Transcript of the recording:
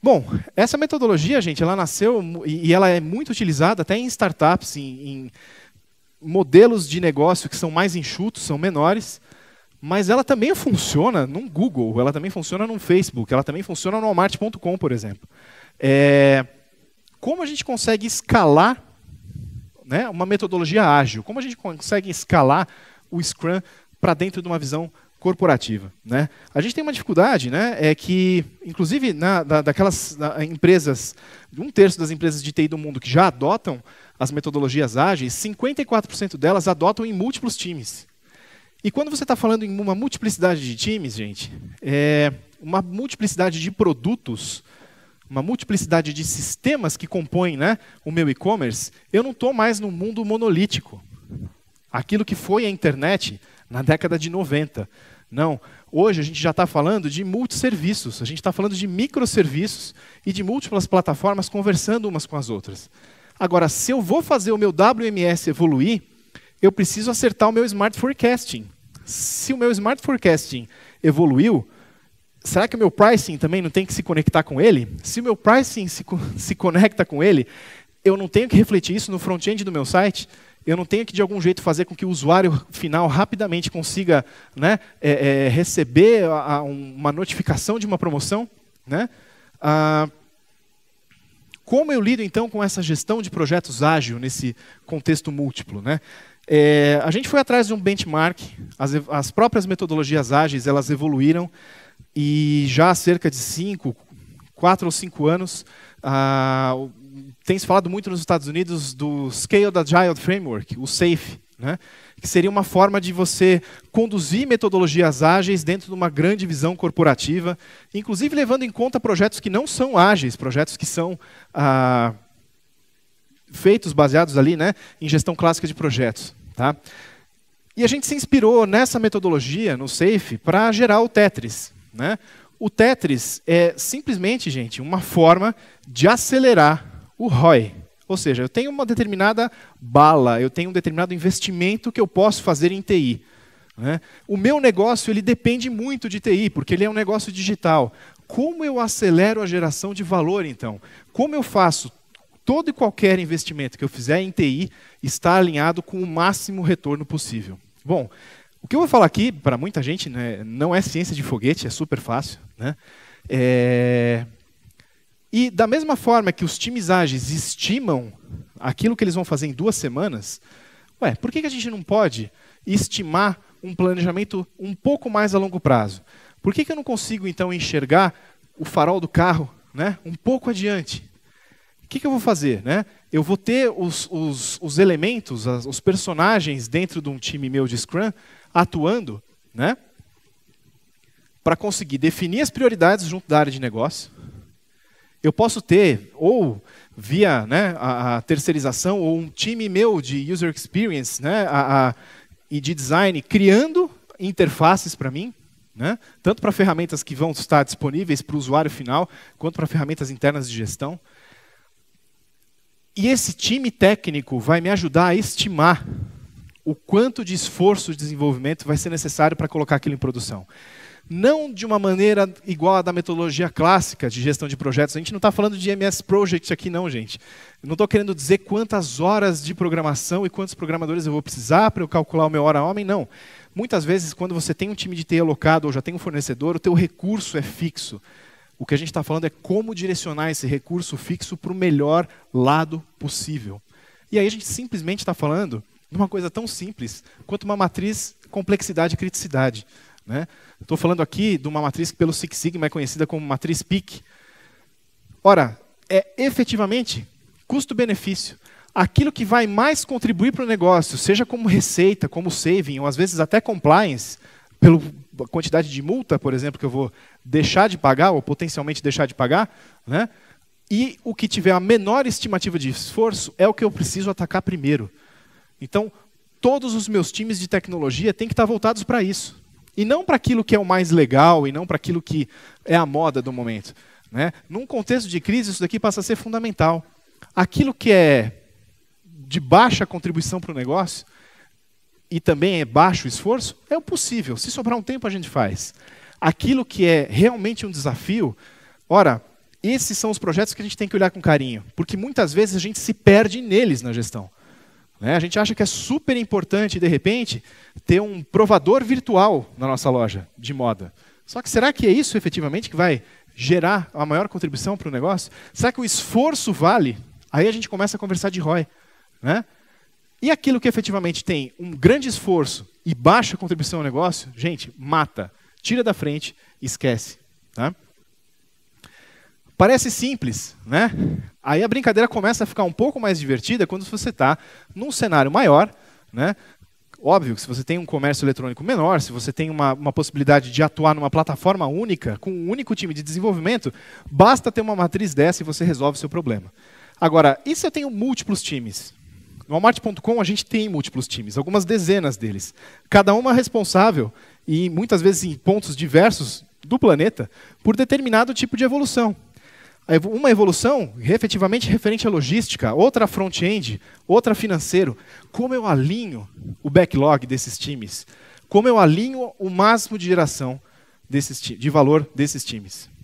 Bom, essa metodologia, gente, ela nasceu e ela é muito utilizada até em startups, em, em modelos de negócio que são mais enxutos, são menores, mas ela também funciona no Google, ela também funciona no Facebook, ela também funciona no Walmart.com, por exemplo. É, como a gente consegue escalar né, uma metodologia ágil? Como a gente consegue escalar o Scrum para dentro de uma visão ágil? corporativa. Né? A gente tem uma dificuldade, né? é que, inclusive, na, da, daquelas na, empresas, um terço das empresas de TI do mundo que já adotam as metodologias ágeis, 54% delas adotam em múltiplos times. E quando você está falando em uma multiplicidade de times, gente, é uma multiplicidade de produtos, uma multiplicidade de sistemas que compõem né, o meu e-commerce, eu não estou mais num mundo monolítico. Aquilo que foi a internet na década de 90. Não. Hoje a gente já está falando de multisserviços, a gente está falando de microserviços e de múltiplas plataformas conversando umas com as outras. Agora, se eu vou fazer o meu WMS evoluir, eu preciso acertar o meu Smart Forecasting. Se o meu Smart Forecasting evoluiu, será que o meu pricing também não tem que se conectar com ele? Se o meu pricing se, co se conecta com ele, eu não tenho que refletir isso no front-end do meu site? eu não tenho que de algum jeito fazer com que o usuário final rapidamente consiga né, é, é, receber a, a uma notificação de uma promoção. Né? Ah, como eu lido então com essa gestão de projetos ágil nesse contexto múltiplo? Né? É, a gente foi atrás de um benchmark, as, as próprias metodologias ágeis elas evoluíram e já há cerca de cinco, quatro ou cinco anos, ah, tem se falado muito nos Estados Unidos do Scale Agile Framework, o SAFe, né? que seria uma forma de você conduzir metodologias ágeis dentro de uma grande visão corporativa, inclusive levando em conta projetos que não são ágeis, projetos que são ah, feitos baseados ali né, em gestão clássica de projetos. Tá? E a gente se inspirou nessa metodologia, no SAFe, para gerar o Tetris. Né? O Tetris é simplesmente, gente, uma forma de acelerar o ROI. Ou seja, eu tenho uma determinada bala, eu tenho um determinado investimento que eu posso fazer em TI. Né? O meu negócio ele depende muito de TI, porque ele é um negócio digital. Como eu acelero a geração de valor, então? Como eu faço todo e qualquer investimento que eu fizer em TI estar alinhado com o máximo retorno possível? Bom, o que eu vou falar aqui, para muita gente, né, não é ciência de foguete, é super fácil. Né? É... E da mesma forma que os times ágeis estimam aquilo que eles vão fazer em duas semanas, ué, por que, a gente não pode estimar um planejamento um pouco mais a longo prazo? Por que, eu não consigo, então, enxergar o farol do carro né, um pouco adiante? O que, que eu vou fazer? Né? Eu vou ter os, os, os elementos, as, os personagens dentro de um time meu de Scrum atuando né, para conseguir definir as prioridades junto da área de negócio, eu posso ter, ou via né, a, a, terceirização, ou um time meu de user experience né, a, a, e de design criando interfaces para mim, né, tanto para ferramentas que vão estar disponíveis para o usuário final, quanto para ferramentas internas de gestão. E esse time técnico vai me ajudar a estimar o quanto de esforço de desenvolvimento vai ser necessário para colocar aquilo em produção não de uma maneira igual à da metodologia clássica de gestão de projetos. A gente não está falando de MS Project aqui, não, gente. não estou querendo dizer quantas horas de programação e quantos programadores eu vou precisar para eu calcular o meu hora-homem, não. Muitas vezes, quando você tem um time de TI alocado ou já tem um fornecedor, o teu recurso é fixo. O que a gente está falando é como direcionar esse recurso fixo para o melhor lado possível. E aí a gente simplesmente está falando de uma coisa tão simples quanto uma matriz complexidade e criticidade. Estou né? falando aqui de uma matriz que pelo Six Sigma é conhecida como matriz PIC. Ora, é efetivamente custo-benefício. Aquilo que vai mais contribuir para o negócio, seja como receita, como saving, ou às vezes até compliance, pela quantidade de multa, por exemplo, que eu vou deixar de pagar, ou potencialmente deixar de pagar, né? e o que tiver a menor estimativa de esforço é o que eu preciso atacar primeiro. Então, todos os meus times de tecnologia têm que estar voltados para isso. E não para aquilo que é o mais legal e não para aquilo que é a moda do momento. Né? Num contexto de crise, isso daqui passa a ser fundamental. Aquilo que é de baixa contribuição para o negócio e também é baixo esforço, é o possível. Se sobrar um tempo, a gente faz. Aquilo que é realmente um desafio, ora, esses são os projetos que a gente tem que olhar com carinho, porque muitas vezes a gente se perde neles na gestão. Né? A gente acha que é super importante, de repente, ter um provador virtual na nossa loja de moda. Só que será que é isso efetivamente que vai gerar a maior contribuição para o negócio? Será que o esforço vale? Aí a gente começa a conversar de ROI. Né? E aquilo que efetivamente tem um grande esforço e baixa contribuição ao negócio, gente, mata, tira da frente, esquece. Tá? Parece simples, né? Aí a brincadeira começa a ficar um pouco mais divertida quando você está num cenário maior, né? Óbvio que se você tem um comércio eletrônico menor, se você tem uma, uma, possibilidade de atuar numa plataforma única, com um único time de desenvolvimento, basta ter uma matriz dessa e você resolve o seu problema. Agora, e se eu tenho múltiplos times? No Walmart.com a gente tem múltiplos times, algumas dezenas deles. Cada uma responsável, e muitas vezes em pontos diversos do planeta, por determinado tipo de evolução uma evolução efetivamente referente à logística, outra front-end, outra financeiro. Como eu alinho o backlog desses times? Como eu alinho o máximo de geração desses, de valor desses times?